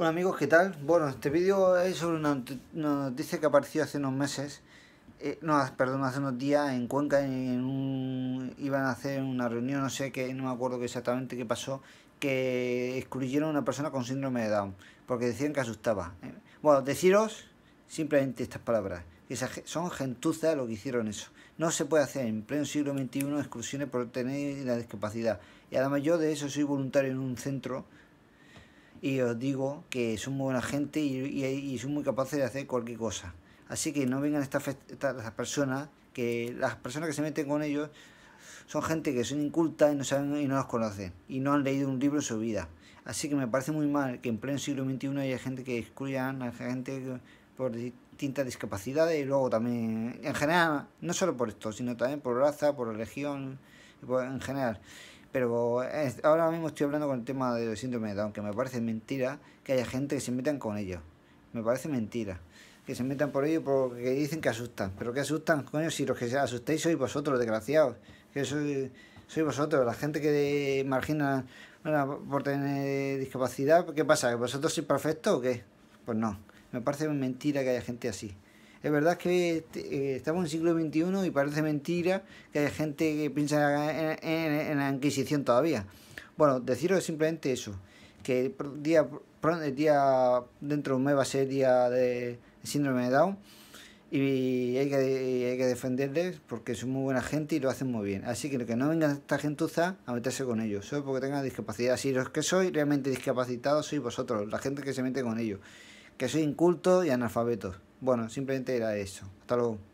Hola amigos, ¿qué tal? Bueno, este vídeo es sobre una, noticia que apareció hace unos meses, eh, no, perdón, hace unos días en Cuenca, en un, iban a hacer una reunión, no sé qué, no me acuerdo exactamente qué pasó, que excluyeron a una persona con síndrome de Down, porque decían que asustaba. Eh. Bueno, deciros simplemente estas palabras, que son gentuza lo que hicieron eso. No se puede hacer en pleno siglo XXI exclusiones por tener la discapacidad. Y además yo de eso soy voluntario en un centro y os digo que son muy buena gente y, son muy capaces de hacer cualquier cosa. Así que no vengan estas, estas personas, que las personas que se meten con ellos son gente que son incultas y no saben y no los conocen y no han leído un libro en su vida. Así que me parece muy mal que en pleno siglo XXI haya gente que excluyan a gente por distintas discapacidades y luego también, en general, no solo por esto, sino también por raza, por religión, en general. Pero ahora mismo estoy hablando con el tema de los síndromes de Down, que me parece mentira que haya gente que se metan con ellos. Me parece mentira que se metan por ello porque dicen que asustan. Pero ¿qué asustan, coño, si los que se asustéis sois vosotros, desgraciados. Que sois, vosotros, la gente que margina por tener discapacidad. ¿Qué pasa? ¿Que vosotros sois perfectos o qué? Pues no. Me parece mentira que haya gente así. Es verdad que eh, estamos en el siglo XXI y parece mentira que haya gente que piensa en, la Inquisición todavía. Bueno, deciros simplemente eso, que día, día dentro de un mes va a ser día de síndrome de Down y hay que, defenderles porque son muy buena gente y lo hacen muy bien. Así que que no venga esta gentuza a meterse con ellos, solo porque tengan discapacidad. Si los que soy realmente discapacitados sois vosotros, la gente que se mete con ellos, que soy incultos y analfabetos. Bueno, simplemente era eso. Hasta luego.